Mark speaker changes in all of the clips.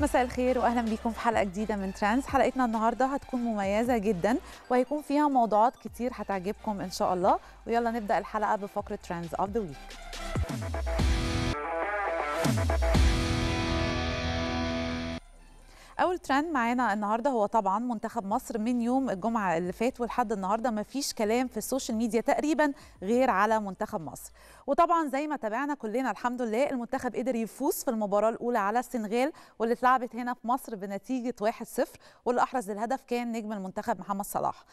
Speaker 1: مساء الخير واهلا بيكم في حلقه جديده من ترانس حلقتنا النهارده هتكون مميزه جدا وهيكون فيها موضوعات كتير هتعجبكم ان شاء الله ويلا نبدا الحلقه بفقره ترانس اوف ذا ويك اول ترند معانا النهارده هو طبعا منتخب مصر من يوم الجمعه اللي فات ولحد النهارده ما فيش كلام في السوشيال ميديا تقريبا غير على منتخب مصر وطبعا زي ما تابعنا كلنا الحمد لله المنتخب قدر يفوز في المباراه الاولى على السنغال واللي اتلعبت هنا في مصر بنتيجه 1-0 واللي احرز الهدف كان نجم المنتخب محمد صلاح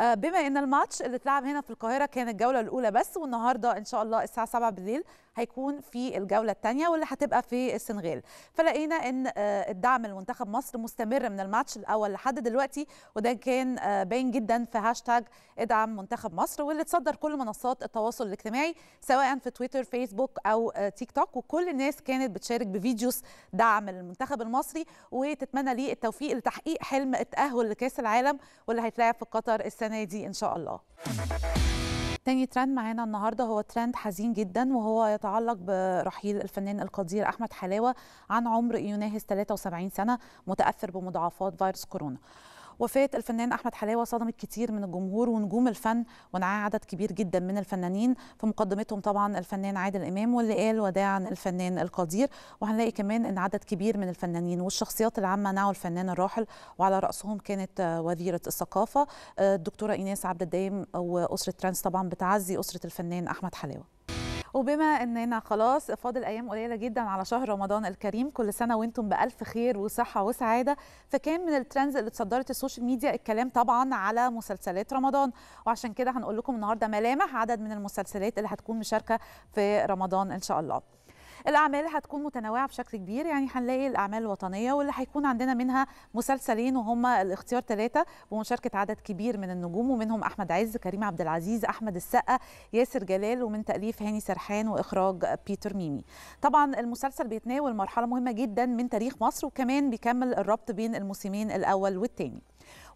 Speaker 1: آه، بما ان الماتش اللي اتلعب هنا في القاهره كان الجوله الاولى بس والنهارده ان شاء الله الساعه 7 بالليل هيكون في الجوله الثانيه واللي هتبقى في السنغال فلقينا ان آه، الدعم لمنتخب مصر مستمر من الماتش الاول لحد دلوقتي وده كان آه، باين جدا في هاشتاج ادعم منتخب مصر واللي تصدر كل منصات التواصل الاجتماعي سواء في تويتر فيسبوك او تيك توك وكل الناس كانت بتشارك بفيديوز دعم للمنتخب المصري وتتمنى ليه التوفيق لتحقيق حلم التاهل لكاس العالم واللي هيتلعب في قطر السنة السنه دي ان شاء الله تاني ترند معانا النهارده هو ترند حزين جدا وهو يتعلق برحيل الفنان القدير احمد حلاوه عن عمر يناهز 73 سنه متاثر بمضاعفات فيروس كورونا وفاة الفنان أحمد حلاوة صدمت كتير من الجمهور ونجوم الفن ونعاه عدد كبير جدا من الفنانين في مقدمتهم طبعا الفنان عادل إمام واللي قال وداعا الفنان القدير وهنلاقي كمان أن عدد كبير من الفنانين والشخصيات العامة نعوا الفنان الراحل وعلى رأسهم كانت وزيرة الثقافة آه، الدكتورة إيناس عبد الدايم وأسرة ترانس طبعا بتعزي أسرة الفنان أحمد حلاوة وبما اننا خلاص فاضل ايام قليله جدا على شهر رمضان الكريم كل سنه وانتم بالف خير وصحه وسعاده فكان من الترندز اللي اتصدرت السوشيال ميديا الكلام طبعا على مسلسلات رمضان وعشان كده هنقول لكم النهارده ملامح عدد من المسلسلات اللي هتكون مشاركه في رمضان ان شاء الله الاعمال هتكون متنوعه بشكل كبير يعني هنلاقي الاعمال الوطنيه واللي هيكون عندنا منها مسلسلين وهما الاختيار ثلاثه بمشاركه عدد كبير من النجوم ومنهم احمد عز كريم عبد العزيز احمد السقا ياسر جلال ومن تاليف هاني سرحان واخراج بيتر ميمي طبعا المسلسل بيتناول مرحله مهمه جدا من تاريخ مصر وكمان بيكمل الربط بين الموسمين الاول والثاني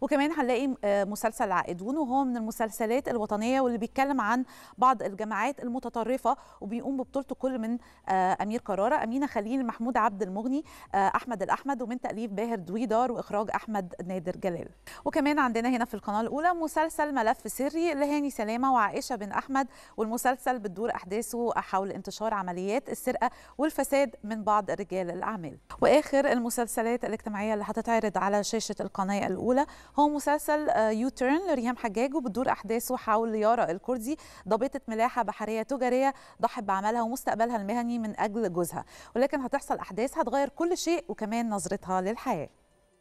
Speaker 1: وكمان هنلاقي آه، مسلسل عائدون وهو من المسلسلات الوطنيه واللي بيتكلم عن بعض الجماعات المتطرفه وبيقوم ببطولته كل من آه، امير قراره امينه خليل محمود عبد المغني آه، احمد الاحمد ومن تاليف باهر دويدار واخراج احمد نادر جلال وكمان عندنا هنا في القناه الاولى مسلسل ملف سري لهاني سلامه وعائشه بن احمد والمسلسل بتدور احداثه حول انتشار عمليات السرقه والفساد من بعض رجال الاعمال واخر المسلسلات الاجتماعيه اللي هتتعرض على شاشه القناه الاولى هو مسلسل يو آه، تيرن لريهام حجاج وبتدور احداثه حول يارا الكردي ضابطه ملاحه بحريه تجاريه ضحت بعملها ومستقبلها المهني من اجل جوزها ولكن هتحصل احداث هتغير كل شيء وكمان نظرتها للحياه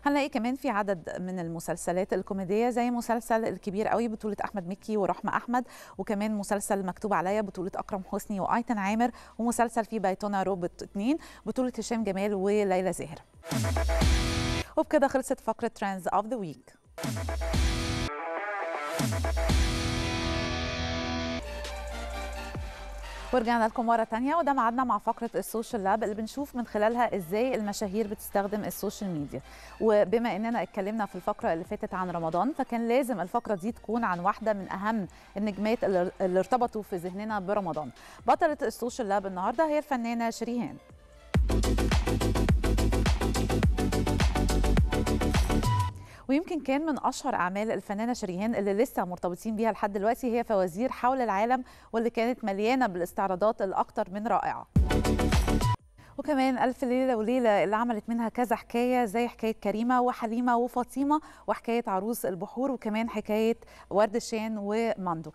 Speaker 1: هنلاقي كمان في عدد من المسلسلات الكوميديه زي مسلسل الكبير قوي بطوله احمد مكي ورحمه احمد وكمان مسلسل مكتوب عليا بطوله اكرم حسني وايتن عامر ومسلسل في بيتنا روبوت 2 بطوله هشام جمال وليلى زاهر وبكده خلصت فقره ترانز اوف ذا ويك ورجعنا لكم مره تانية وده معدنا مع فقره السوشيال لاب اللي بنشوف من خلالها ازاي المشاهير بتستخدم السوشيال ميديا وبما اننا اتكلمنا في الفقره اللي فاتت عن رمضان فكان لازم الفقره دي تكون عن واحده من اهم النجمات اللي ارتبطوا في ذهننا برمضان بطله السوشيال لاب النهارده هي الفنانه شريهان ويمكن كان من اشهر اعمال الفنانه شريهان اللي لسه مرتبطين بيها لحد دلوقتي هي فوازير حول العالم واللي كانت مليانه بالاستعراضات الاكثر من رائعه وكمان ألف ليلة وليلة اللي عملت منها كذا حكاية زي حكاية كريمة وحليمة وفاطمة وحكاية عروس البحور وكمان حكاية ورد الشان وماندو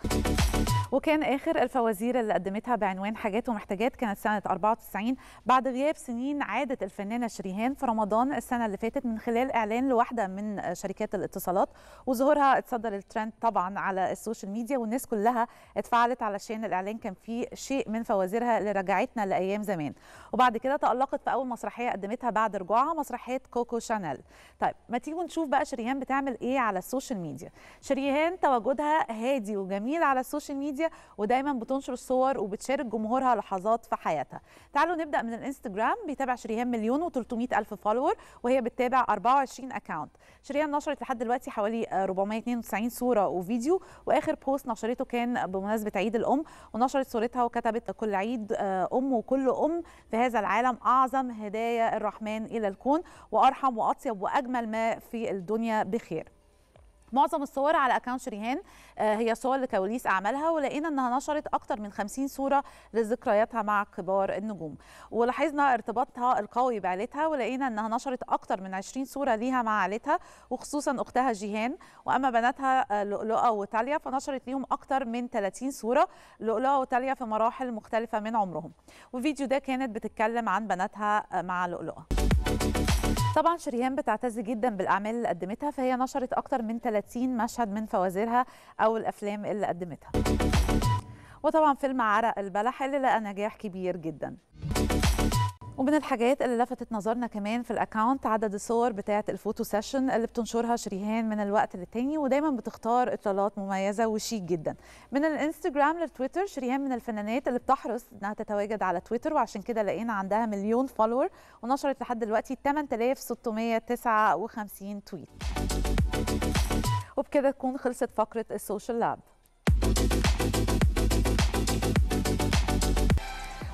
Speaker 1: وكان آخر الفوازير اللي قدمتها بعنوان حاجات ومحتاجات كانت سنة 94 بعد غياب سنين عادت الفنانة شريهان في رمضان السنة اللي فاتت من خلال إعلان لواحدة من شركات الاتصالات وظهورها اتصدر الترند طبعا على السوشيال ميديا والناس كلها اتفعلت علشان الإعلان كان فيه شيء من فوازيرها اللي رجعتنا لأيام زمان وبعد كده تالقت في اول مسرحيه قدمتها بعد رجوعها مسرحيه كوكو شانيل طيب ما تيجوا نشوف بقى شريهان بتعمل ايه على السوشيال ميديا شريهان تواجدها هادي وجميل على السوشيال ميديا ودايما بتنشر الصور وبتشارك جمهورها لحظات في حياتها تعالوا نبدا من الانستجرام بيتابع شريهان مليون و300 الف فولور وهي بتتابع 24 أكونت. شريهان نشرت لحد دلوقتي حوالي 492 صوره وفيديو واخر بوست نشرته كان بمناسبه عيد الام ونشرت صورتها وكتبت كل عيد آه، ام وكل ام في هذا العالم العالم أعظم هدايا الرحمن إلى الكون وأرحم وأطيب وأجمل ما في الدنيا بخير معظم الصور على اكونت شريهان آه، هي صور لكواليس اعمالها ولقينا انها نشرت اكتر من 50 صوره لذكرياتها مع كبار النجوم ولاحظنا ارتباطها القوي بعائلتها ولقينا انها نشرت اكتر من 20 صوره ليها مع عائلتها وخصوصا اختها جيهان واما بناتها آه، لؤلؤه وتاليا فنشرت ليهم اكتر من 30 صوره لؤلؤه وتاليا في مراحل مختلفه من عمرهم والفيديو ده كانت بتتكلم عن بناتها آه، مع لؤلؤه طبعا شريهان بتعتز جدا بالاعمال اللي قدمتها فهي نشرت اكتر من 30 مشهد من فوازيرها او الافلام اللي قدمتها وطبعا فيلم عرق البلح اللي لقى نجاح كبير جدا ومن الحاجات اللي لفتت نظرنا كمان في الاكونت عدد الصور بتاعه الفوتو سيشن اللي بتنشرها شريهان من الوقت للتاني ودايما بتختار اطلالات مميزه وشيك جدا من الانستجرام للتويتر شريهان من الفنانات اللي بتحرص انها تتواجد على تويتر وعشان كده لقينا عندها مليون فولور ونشرت لحد دلوقتي 8659 تويت وبكده تكون خلصت فقره السوشيال لاب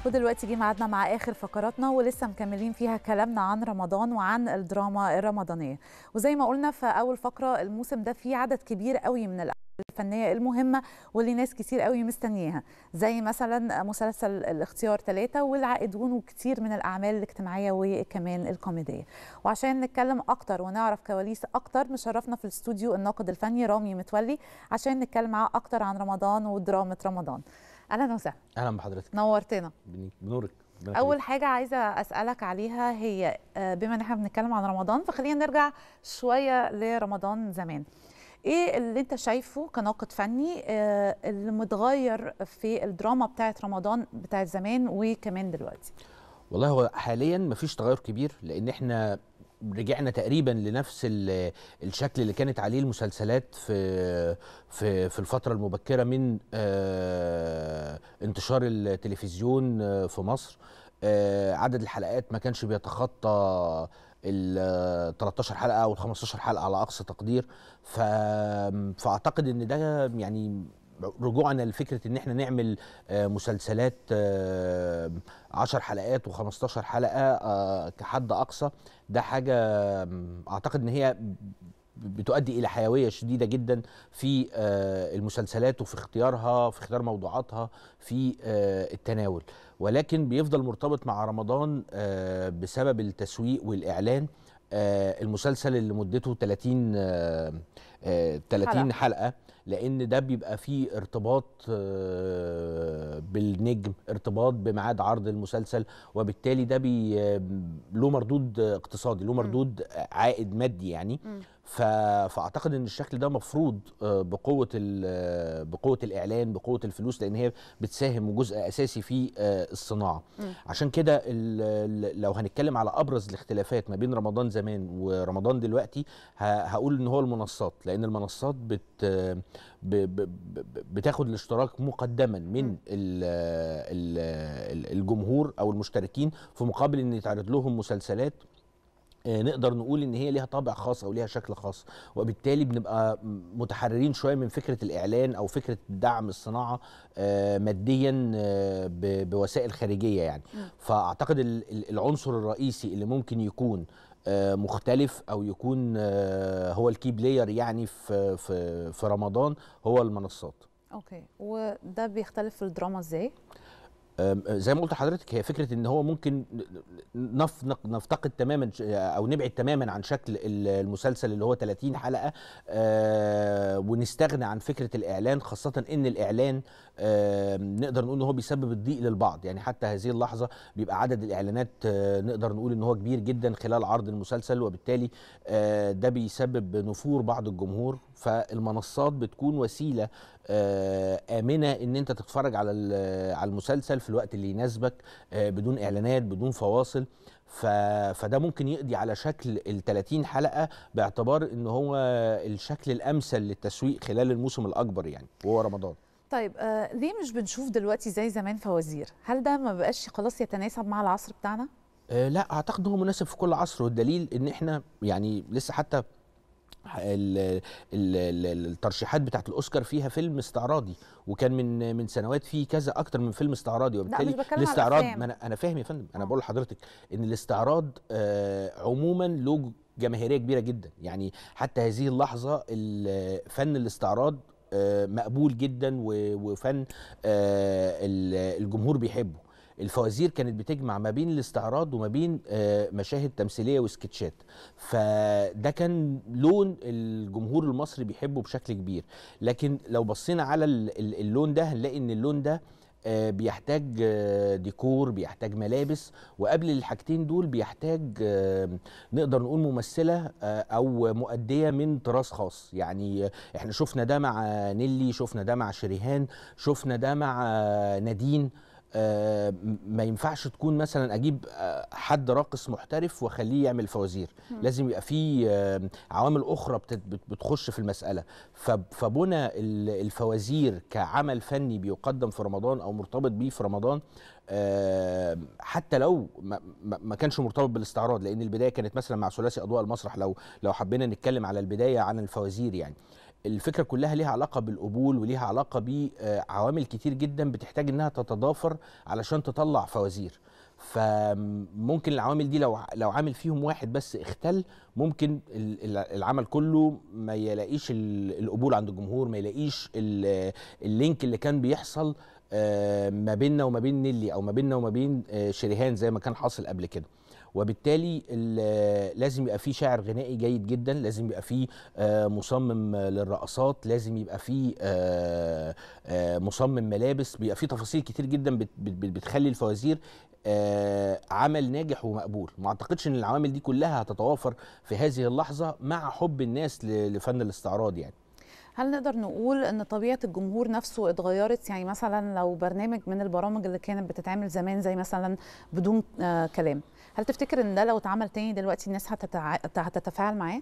Speaker 1: ودلوقتي جه ميعادنا مع اخر فقراتنا ولسه مكملين فيها كلامنا عن رمضان وعن الدراما الرمضانيه وزي ما قلنا في اول فقره الموسم ده فيه عدد كبير قوي من الاعمال الفنيه المهمه واللي ناس كتير قوي مستنياها زي مثلا مسلسل الاختيار ثلاثة والعائدون وكتير من الاعمال الاجتماعيه وكمان الكوميديه وعشان نتكلم اكتر ونعرف كواليس اكتر مشرفنا في الاستوديو الناقد الفني رامي متولي عشان نتكلم معاه اكتر عن رمضان ودرامه رمضان اهلا وسهلا اهلا بحضرتك نورتنا
Speaker 2: بنورك اول
Speaker 1: حاجه عايزه اسالك عليها هي آه، بما ان احنا بنتكلم عن رمضان فخلينا نرجع شويه لرمضان زمان ايه اللي انت شايفه كناقد فني آه، اللي متغير في الدراما بتاعه رمضان بتاعه زمان وكمان دلوقتي
Speaker 2: والله هو حاليا مفيش تغير كبير لان احنا رجعنا تقريبا لنفس الشكل اللي كانت عليه المسلسلات في في في الفتره المبكره من آه، انتشار التلفزيون آه، في مصر آه، عدد الحلقات ما كانش بيتخطى ال 13 حلقه او ال 15 حلقه على اقصى تقدير فاعتقد ان ده يعني رجوعنا لفكره ان احنا نعمل آه، مسلسلات 10 آه، حلقات و15 حلقه آه، كحد اقصى ده حاجه اعتقد ان هي بتؤدي الى حيويه شديده جدا في المسلسلات وفي اختيارها في اختيار موضوعاتها في التناول ولكن بيفضل مرتبط مع رمضان بسبب التسويق والاعلان المسلسل اللي مدته 30 30 حلقة. حلقه لان ده بيبقى فيه ارتباط آه، بالنجم ارتباط بميعاد عرض المسلسل وبالتالي ده بي آه، له مردود اقتصادي له مردود عائد مادي يعني فاعتقد ان الشكل ده مفروض آه، بقوه بقوه الاعلان بقوه الفلوس لان هي بتساهم جزء اساسي في الصناعه عشان كده لو هنتكلم على ابرز الاختلافات ما بين رمضان زمان ورمضان دلوقتي هقول ان هو المنصات لان المنصات بت بتاخد الاشتراك مقدما من الجمهور او المشتركين في مقابل ان يتعرض لهم مسلسلات آه، نقدر نقول ان هي ليها طابع خاص او ليها شكل خاص وبالتالي بنبقى متحررين شويه من فكره الاعلان او فكره دعم الصناعه آه، ماديا آه، بوسائل خارجيه يعني فاعتقد العنصر الرئيسي اللي ممكن يكون آه، مختلف او يكون آه، هو الكي بلاير يعني في في في رمضان هو المنصات
Speaker 1: اوكي وده بيختلف في الدراما ازاي
Speaker 2: آه، زي ما قلت لحضرتك هي فكره ان هو ممكن نفتقد تماما او نبعد تماما عن شكل المسلسل اللي هو 30 حلقه ونستغنى عن فكره الاعلان خاصه ان الاعلان نقدر نقول ان هو بيسبب الضيق للبعض يعني حتى هذه اللحظه بيبقى عدد الاعلانات آه، نقدر نقول ان هو كبير جدا خلال عرض المسلسل وبالتالي آه، ده بيسبب نفور بعض الجمهور فالمنصات بتكون وسيله آه، امنه ان انت تتفرج على على المسلسل في الوقت اللي يناسبك بدون اعلانات بدون فواصل ف... فده ممكن يقضي على شكل ال 30 حلقه باعتبار ان هو الشكل الامثل للتسويق خلال الموسم الاكبر يعني وهو رمضان
Speaker 1: طيب آه ليه مش بنشوف دلوقتي زي زمان فوازير؟ هل ده ما بقاش خلاص يتناسب مع العصر بتاعنا؟
Speaker 2: آه لا اعتقد هو مناسب في كل عصر والدليل ان احنا يعني لسه حتى الترشيحات بتاعت الاوسكار فيها فيلم استعراضي وكان من من سنوات فيه كذا اكتر من فيلم استعراضي وبالتالي الاستعراض انا انا فاهم يا فندم انا آه. بقول لحضرتك ان الاستعراض آه عموما له جماهيريه كبيره جدا يعني حتى هذه اللحظه فن الاستعراض آه، مقبول جدا وفن آه، الجمهور بيحبه الفوازير كانت بتجمع ما بين الاستعراض وما بين آه، مشاهد تمثيليه وسكتشات فده كان لون الجمهور المصري بيحبه بشكل كبير لكن لو بصينا على اللون ده هنلاقي ان اللون ده آه، بيحتاج آه، ديكور بيحتاج ملابس وقبل الحاجتين دول بيحتاج آه، نقدر نقول ممثله او مؤديه من طراز خاص يعني احنا شفنا ده مع نيلي شفنا ده مع شريهان شفنا ده مع نادين آه، ما ينفعش تكون مثلا اجيب آه، حد راقص محترف واخليه يعمل فوازير لازم يبقى في آه، عوامل اخرى بتخش في المساله فبنى الفوازير كعمل فني بيقدم في رمضان او مرتبط بيه في رمضان حتى لو ما كانش مرتبط بالاستعراض لان البدايه كانت مثلا مع ثلاثي اضواء المسرح لو لو حبينا نتكلم على البدايه عن الفوازير يعني الفكره كلها ليها علاقه بالقبول وليها علاقه بعوامل آه، كتير جدا بتحتاج انها تتضافر علشان تطلع فوازير فممكن العوامل دي لو لو عامل فيهم واحد بس اختل ممكن العمل كله ما يلاقيش القبول عند الجمهور ما يلاقيش اللينك اللي كان بيحصل آه، ما بيننا وما بين نيلي او ما بيننا وما بين آه، شريهان زي ما كان حاصل قبل كده وبالتالي لازم يبقى فيه شاعر غنائي جيد جدا لازم يبقى فيه آه، مصمم للرقصات لازم يبقى فيه آه، آه، مصمم ملابس بيبقى فيه تفاصيل كتير جدا بتخلي الفوازير عمل ناجح ومقبول ما اعتقدش ان العوامل دي كلها هتتوافر في هذه اللحظه مع حب الناس لفن الاستعراض يعني
Speaker 1: هل نقدر نقول ان طبيعه الجمهور نفسه اتغيرت يعني مثلا لو برنامج من البرامج اللي كانت بتتعمل زمان زي مثلا بدون آه كلام هل تفتكر ان ده لو اتعمل تاني دلوقتي الناس هتتع... هتتفاعل معاه؟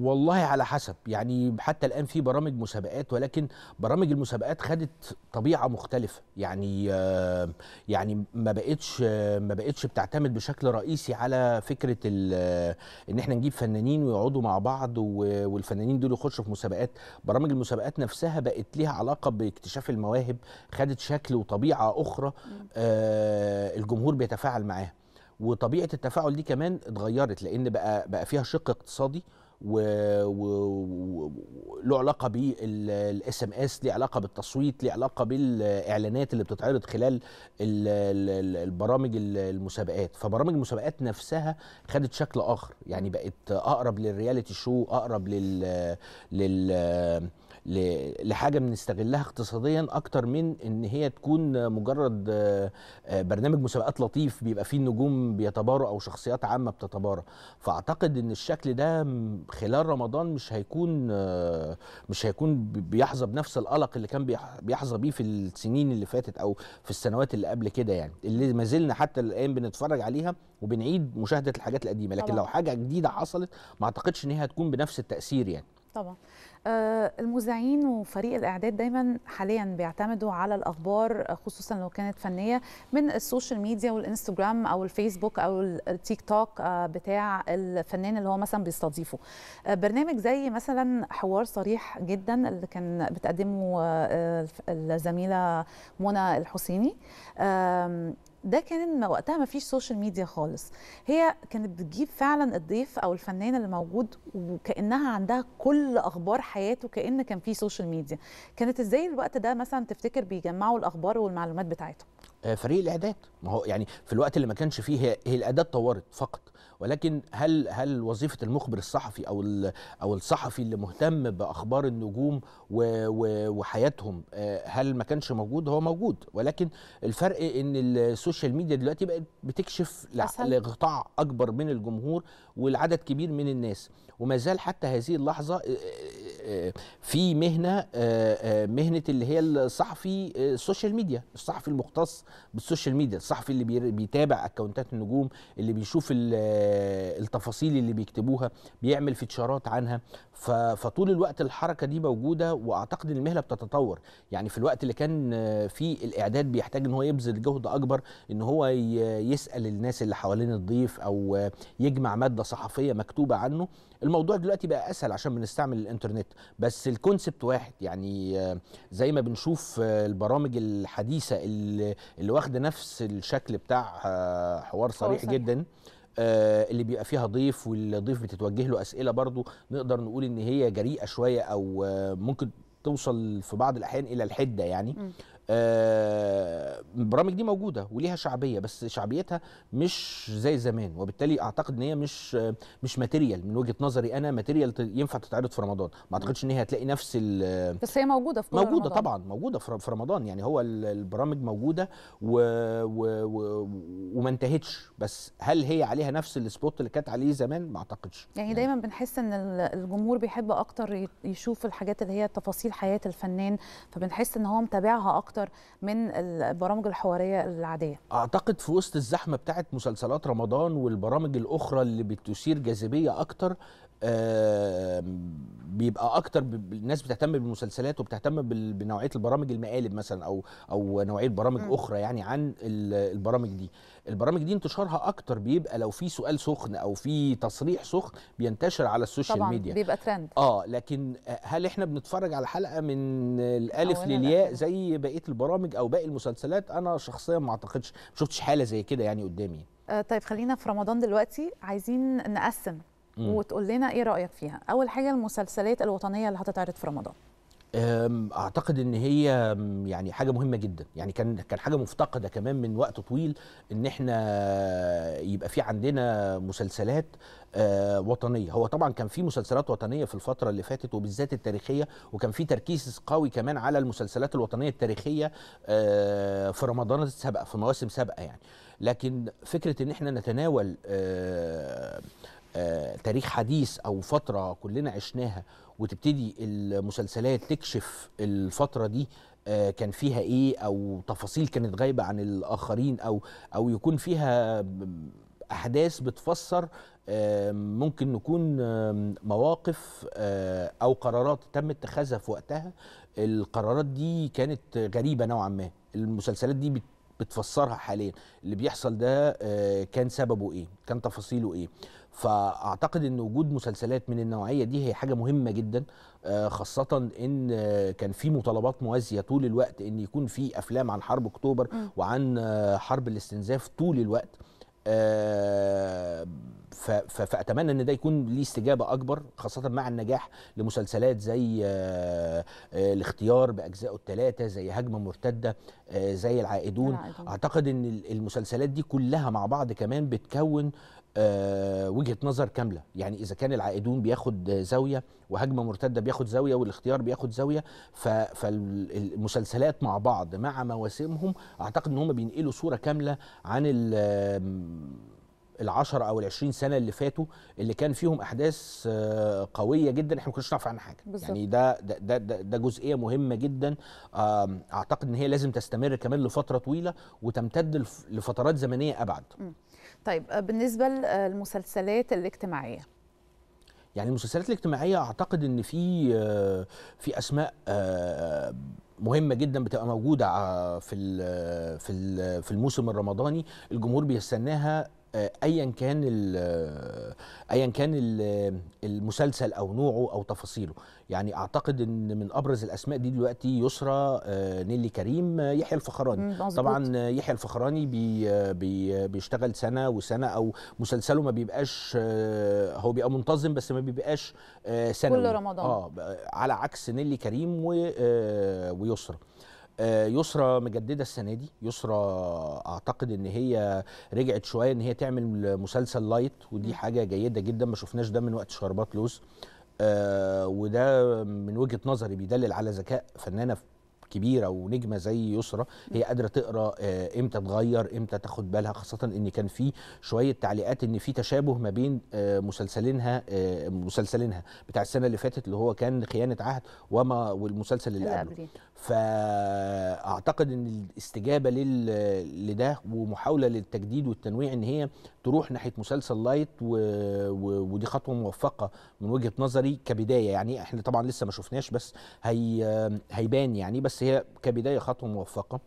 Speaker 2: والله على حسب يعني حتى الان في برامج مسابقات ولكن برامج المسابقات خدت طبيعه مختلفه يعني آه، يعني ما بقتش ما بقتش بتعتمد بشكل رئيسي على فكره ان احنا نجيب فنانين ويقعدوا مع بعض والفنانين دول يخشوا في مسابقات برامج المسابقات نفسها بقت ليها علاقه باكتشاف المواهب خدت شكل وطبيعه اخرى آه، الجمهور بيتفاعل معاها وطبيعه التفاعل دي كمان اتغيرت لان بقى بقى فيها شق اقتصادي و وله علاقه بالاس ام اس ليه علاقه بالتصويت ليه علاقه بالاعلانات اللي بتتعرض خلال البرامج المسابقات فبرامج المسابقات نفسها خدت شكل اخر يعني بقت اقرب للرياليتي شو اقرب لل لل لحاجه بنستغلها اقتصاديا اكتر من ان هي تكون مجرد آه، برنامج مسابقات لطيف بيبقى فيه النجوم بيتبارى او شخصيات عامه بتتبارى فاعتقد ان الشكل ده خلال رمضان مش هيكون آه، مش هيكون بيحظى بنفس القلق اللي كان بيحظى بيه في السنين اللي فاتت او في السنوات اللي قبل كده يعني اللي ما زلنا حتى الان بنتفرج عليها وبنعيد مشاهده الحاجات القديمه لكن طبعا. لو حاجه جديده حصلت ما اعتقدش ان هي هتكون بنفس التاثير يعني
Speaker 1: طبعا آه، المذيعين وفريق الاعداد دايما حاليا بيعتمدوا على الاخبار خصوصا لو كانت فنيه من السوشيال ميديا والانستجرام او الفيسبوك او التيك توك آه، بتاع الفنان اللي هو مثلا بيستضيفه آه، برنامج زي مثلا حوار صريح جدا اللي كان بتقدمه الزميله منى الحسيني ده كان ما وقتها ما فيش سوشيال ميديا خالص هي كانت بتجيب فعلا الضيف او الفنان اللي موجود وكانها عندها كل اخبار حياته كان كان في سوشيال ميديا كانت ازاي الوقت ده مثلا تفتكر بيجمعوا الاخبار والمعلومات بتاعتهم
Speaker 2: آه، فريق الاعداد ما هو يعني في الوقت اللي ما كانش فيه هي, الاعداد طورت فقط ولكن هل هل وظيفه المخبر الصحفي او او الصحفي اللي مهتم باخبار النجوم وحياتهم آه، هل ما كانش موجود هو موجود ولكن الفرق ان السوشيال ميديا دلوقتي بقت بتكشف لقطاع اكبر من الجمهور والعدد كبير من الناس وما زال حتى هذه اللحظه آه، في مهنه آه، آه، مهنه اللي هي الصحفي السوشيال آه، ميديا الصحفي المختص بالسوشيال ميديا الصحفي اللي بيتابع اكونتات النجوم اللي بيشوف التفاصيل اللي بيكتبوها بيعمل فيتشرات عنها فطول الوقت الحركه دي موجوده واعتقد ان المهنه بتتطور يعني في الوقت اللي كان فيه الاعداد بيحتاج ان هو يبذل جهد اكبر ان هو يسال الناس اللي حوالين الضيف او يجمع ماده صحفيه مكتوبه عنه الموضوع دلوقتي بقى اسهل عشان بنستعمل الانترنت بس الكونسبت واحد يعني آه، زي ما بنشوف آه، البرامج الحديثه اللي, اللي واخده نفس الشكل بتاع آه، حوار صريح جدا اللي بيبقى فيها ضيف والضيف بتتوجه له اسئله برضو نقدر نقول ان هي جريئه شويه او ممكن توصل في بعض الاحيان الى الحده يعني م. البرامج آه، دي موجوده وليها شعبيه بس شعبيتها مش زي زمان وبالتالي اعتقد ان هي مش مش ماتيريال من وجهه نظري انا ماتيريال ينفع تتعرض في رمضان ما اعتقدش ان هي هتلاقي نفس
Speaker 1: بس هي موجوده في موجوده رمضان. طبعا
Speaker 2: موجوده في رمضان يعني هو البرامج موجوده و... و... و... وما انتهتش بس هل هي عليها نفس السبوت اللي كانت عليه زمان ما اعتقدش
Speaker 1: يعني, يعني دايما بنحس ان الجمهور بيحب اكتر يشوف الحاجات اللي هي تفاصيل حياه الفنان فبنحس ان هو متابعها اكتر اكتر من البرامج الحواريه العاديه
Speaker 2: اعتقد في وسط الزحمه بتاعه مسلسلات رمضان والبرامج الاخرى اللي بتثير جاذبيه اكتر بيبقى اكتر الناس بتهتم بالمسلسلات وبتهتم بنوعيه البرامج المقالب مثلا او او نوعيه برامج م. اخرى يعني عن البرامج دي البرامج دي انتشارها اكتر بيبقى لو في سؤال سخن او في تصريح سخن بينتشر على السوشيال طبعًا ميديا بيبقى ترند اه لكن هل احنا بنتفرج على حلقه من الالف للياء زي بقيه البرامج او باقي المسلسلات انا شخصيا ما اعتقدش ما شفتش حاله زي كده يعني قدامي
Speaker 1: آه طيب خلينا في رمضان دلوقتي عايزين نقسم وتقول لنا ايه رايك فيها اول حاجه المسلسلات الوطنيه اللي هتتعرض في رمضان
Speaker 2: اعتقد ان هي يعني حاجه مهمه جدا يعني كان كان حاجه مفتقده كمان من وقت طويل ان احنا يبقى في عندنا مسلسلات أه، وطنيه هو طبعا كان في مسلسلات وطنيه في الفتره اللي فاتت وبالذات التاريخيه وكان في تركيز قوي كمان على المسلسلات الوطنيه التاريخيه أه، في رمضان سابقه في مواسم سابقه يعني لكن فكره ان احنا نتناول آه آه، تاريخ حديث او فتره كلنا عشناها وتبتدي المسلسلات تكشف الفتره دي آه، كان فيها ايه او تفاصيل كانت غايبه عن الاخرين او او يكون فيها احداث بتفسر ممكن نكون مواقف آه، او قرارات تم اتخاذها في وقتها القرارات دي كانت غريبه نوعا ما المسلسلات دي بت بتفسرها حاليا اللي بيحصل ده آه، كان سببه ايه كان تفاصيله ايه فاعتقد ان وجود مسلسلات من النوعيه دي هي حاجه مهمه جدا آه، خاصه ان كان في مطالبات موازيه طول الوقت ان يكون في افلام عن حرب اكتوبر وعن آه، حرب الاستنزاف طول الوقت آه، فاتمنى ان ده يكون ليه استجابه اكبر خاصه مع النجاح لمسلسلات زي آه، آه، الاختيار باجزائه الثلاثه زي هجمه مرتده زي العائدون. العائدون اعتقد ان المسلسلات دي كلها مع بعض كمان بتكون آه، وجهه نظر كامله يعني اذا كان العائدون بياخد زاويه وهجمه مرتده بياخد زاويه والاختيار بياخد زاويه فالمسلسلات مع بعض مع مواسمهم اعتقد ان هم بينقلوا صوره كامله عن العشر او العشرين سنه اللي فاتوا اللي كان فيهم احداث آه، قويه جدا احنا ما كناش نعرف عنها حاجه بالزبط. يعني ده ده, ده ده جزئيه مهمه جدا اعتقد ان هي لازم تستمر كمان لفتره طويله وتمتد لفترات زمنيه ابعد
Speaker 1: م. طيب آه، بالنسبه للمسلسلات آه، الاجتماعيه
Speaker 2: يعني المسلسلات الاجتماعيه اعتقد ان في آه، في اسماء مهمه جدا بتبقى موجوده في في في الموسم الرمضاني الجمهور بيستناها ايا كان ايا كان المسلسل او نوعه او تفاصيله يعني اعتقد ان من ابرز الاسماء دي دلوقتي يسرى آه، نيلي كريم آه، يحيى الفخراني طبعا آه، يحيى الفخراني بي بي بيشتغل سنه وسنه او مسلسله ما بيبقاش هو بيبقى منتظم بس ما بيبقاش سنه كل رمضان اه على عكس نيلي كريم ويسرى آه، يسرى مجدده السنه دي يسرى اعتقد ان هي رجعت شويه ان هي تعمل مسلسل لايت ودي حاجه جيده جدا ما شفناش ده من وقت شربات لوز آه، وده من وجهه نظري بيدلل على ذكاء فنانه كبيره ونجمه زي يسرى هي قادره تقرا آه، امتى تغير امتى تاخد بالها خاصه ان كان في شويه تعليقات ان في تشابه ما بين مسلسلينها مسلسلينها بتاع السنه اللي فاتت اللي هو كان خيانه عهد وما والمسلسل اللي قبله فاعتقد ان الاستجابه لده ومحاوله للتجديد والتنويع ان هي تروح ناحيه مسلسل لايت و... و... ودي خطوه موفقه من وجهه نظري كبدايه يعني احنا طبعا لسه ما شفناش بس هي... هيبان يعني بس هي كبدايه خطوه موفقه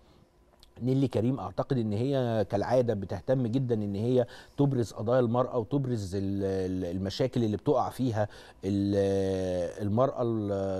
Speaker 2: نيلي كريم اعتقد ان هي كالعاده بتهتم جدا ان هي تبرز قضايا المراه وتبرز المشاكل اللي بتقع فيها المراه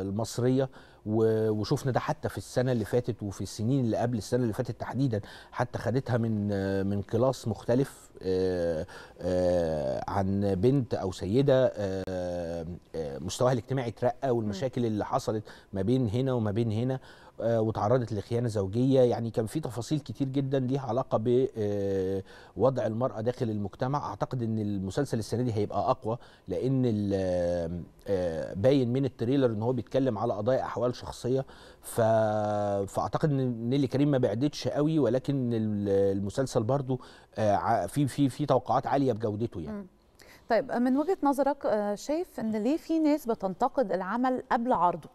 Speaker 2: المصريه وشفنا ده حتى في السنه اللي فاتت وفي السنين اللي قبل السنه اللي فاتت تحديدا حتى خدتها من من كلاس مختلف آه، آه، عن بنت او سيده آه، مستواها الاجتماعي اترقى والمشاكل اللي حصلت ما بين هنا وما بين هنا آه، وتعرضت لخيانه زوجيه يعني كان في تفاصيل كتير جدا ليها علاقه بوضع آه، المراه داخل المجتمع اعتقد ان المسلسل السنه دي هيبقى اقوى لان آه، باين من التريلر ان هو بيتكلم على قضايا احوال شخصيه فاعتقد ان نيلي كريم ما بعدتش قوي ولكن المسلسل برضو في في في توقعات عاليه بجودته
Speaker 1: يعني طيب من وجهه نظرك شايف ان ليه في ناس بتنتقد العمل قبل عرضه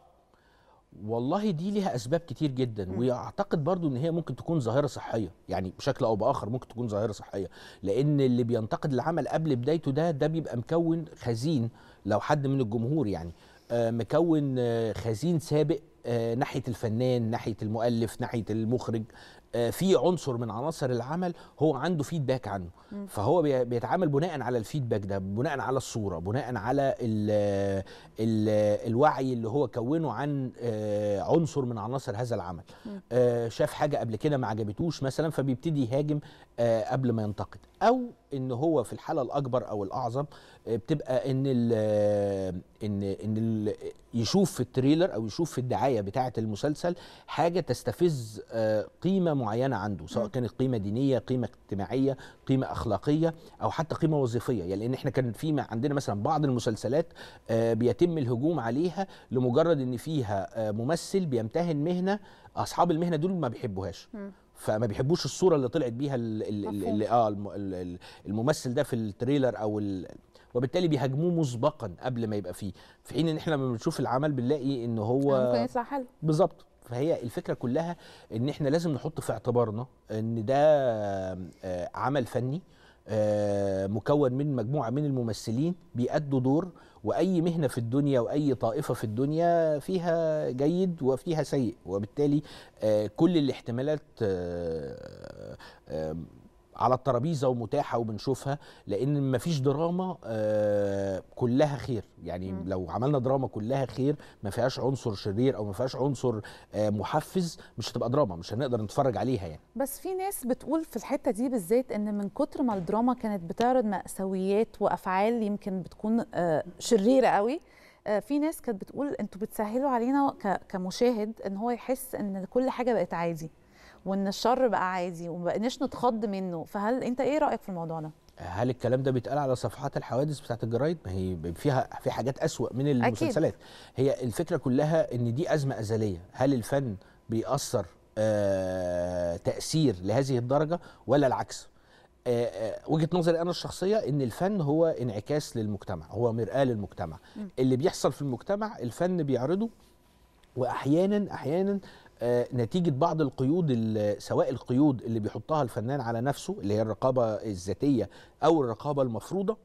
Speaker 2: والله دي ليها اسباب كتير جدا م. واعتقد برضو ان هي ممكن تكون ظاهره صحيه يعني بشكل او باخر ممكن تكون ظاهره صحيه لان اللي بينتقد العمل قبل بدايته ده ده بيبقى مكون خزين لو حد من الجمهور يعني آه مكون آه خزين سابق آه ناحيه الفنان ناحيه المؤلف ناحيه المخرج آه، في عنصر من عناصر العمل هو عنده فيدباك عنه مم. فهو بيتعامل بناء على الفيدباك ده بناء على الصوره بناء على ال ال الوعي اللي هو كونه عن آه، عنصر من عناصر هذا العمل مم. آه، شاف حاجه قبل كده ما عجبتوش مثلا فبيبتدي يهاجم قبل ما ينتقد او ان هو في الحاله الاكبر او الاعظم آه، بتبقى ان الـ آه، ان ان الـ آه، يشوف في التريلر او يشوف في الدعايه بتاعه المسلسل حاجه تستفز قيمه معينه عنده سواء كانت قيمه دينيه قيمه اجتماعيه قيمه اخلاقيه او حتى قيمه وظيفيه يعني لان احنا كان في عندنا مثلا بعض المسلسلات بيتم الهجوم عليها لمجرد ان فيها ممثل بيمتهن مهنه اصحاب المهنه دول ما بيحبوهاش فما بيحبوش الصوره اللي طلعت بيها الـ الـ الـ اه الممثل ده في التريلر او وبالتالي بيهاجموه مسبقا قبل ما يبقى فيه في حين ان احنا لما بنشوف العمل بنلاقي ان هو ممكن يطلع حلو بالظبط فهي الفكره كلها ان احنا لازم نحط في اعتبارنا ان ده آه، عمل فني آه، مكون من مجموعه من الممثلين بيأدوا دور واي مهنه في الدنيا واي طائفه في الدنيا فيها جيد وفيها سيء وبالتالي آه، كل الاحتمالات آه، على الترابيزه ومتاحه وبنشوفها لان مفيش دراما آه، كلها خير يعني م. لو عملنا دراما كلها خير ما فيهاش عنصر شرير او ما فيهاش عنصر آه، محفز مش هتبقى دراما مش هنقدر نتفرج عليها يعني
Speaker 1: بس في ناس بتقول في الحته دي بالذات ان من كتر ما الدراما كانت بتعرض ماساويات وافعال يمكن بتكون آه، شريره قوي في ناس كانت بتقول انتوا بتسهلوا علينا كمشاهد ان هو يحس ان كل حاجه بقت عادي وان الشر بقى عادي وما بقناش نتخض منه فهل انت ايه رايك في الموضوع ده
Speaker 2: هل الكلام ده بيتقال على صفحات الحوادث بتاعت الجرايد ما هي فيها في حاجات اسوا من المسلسلات أكيد. هي الفكره كلها ان دي ازمه ازليه هل الفن بيأثر آه تأثير لهذه الدرجة ولا العكس آه، آه، وجهة نظري أنا الشخصية أن الفن هو انعكاس للمجتمع هو مرآة للمجتمع م. اللي بيحصل في المجتمع الفن بيعرضه وأحيانا أحيانا آه، نتيجه بعض القيود سواء القيود اللي بيحطها الفنان على نفسه اللي هي الرقابه الذاتيه او الرقابه المفروضه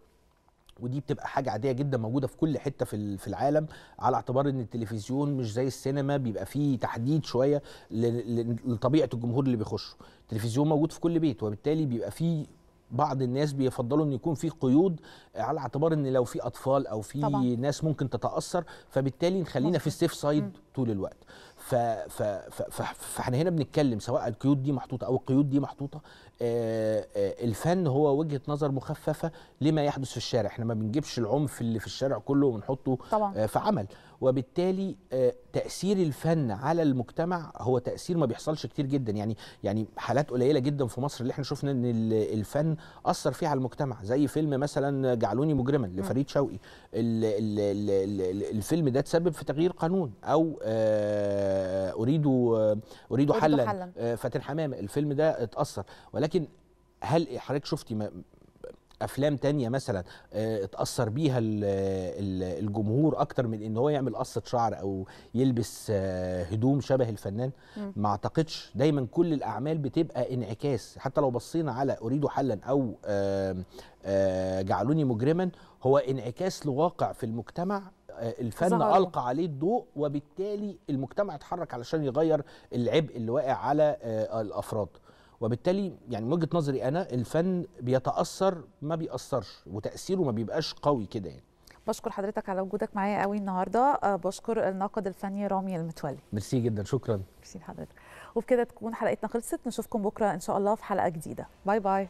Speaker 2: ودي بتبقى حاجه عاديه جدا موجوده في كل حته في العالم على اعتبار ان التلفزيون مش زي السينما بيبقى فيه تحديد شويه لطبيعه الجمهور اللي بيخشه التلفزيون موجود في كل بيت وبالتالي بيبقى فيه بعض الناس بيفضلوا ان يكون في قيود على اعتبار ان لو في اطفال او في ناس ممكن تتاثر فبالتالي نخلينا في السيف سايد طول الوقت ف ف ف فاحنا هنا بنتكلم سواء القيود دي محطوطه او القيود دي محطوطه آه، آه، الفن هو وجهه نظر مخففه لما يحدث في الشارع احنا ما بنجيبش العنف اللي في الشارع كله ونحطه طبعا. آه، في عمل وبالتالي تاثير الفن على المجتمع هو تاثير ما بيحصلش كتير جدا يعني يعني حالات قليله جدا في مصر اللي احنا شفنا ان الفن اثر فيها على المجتمع زي فيلم مثلا جعلوني مجرما لفريد شوقي الفيلم ده تسبب في تغيير قانون او آه اريد آه، اريد آه، حلا, حلا. آه، فاتن حمامه الفيلم ده اتاثر ولكن هل حضرتك شفتي افلام تانية مثلا اتاثر بيها الجمهور اكتر من ان هو يعمل قصه شعر او يلبس هدوم شبه الفنان م. ما اعتقدش دايما كل الاعمال بتبقى انعكاس حتى لو بصينا على اريد حلا او جعلوني مجرما هو انعكاس لواقع في المجتمع الفن القى عليه الضوء وبالتالي المجتمع اتحرك علشان يغير العبء اللي واقع على آه، الافراد وبالتالي يعني من وجهه نظري انا الفن بيتاثر ما بيأثرش وتاثيره ما بيبقاش قوي كده يعني
Speaker 1: بشكر حضرتك على وجودك معايا قوي النهارده آه، بشكر الناقد الفني رامي المتولي ميرسي جدا شكرا ميرسي لحضرتك وبكده تكون حلقتنا خلصت نشوفكم بكره ان شاء الله في حلقه جديده باي باي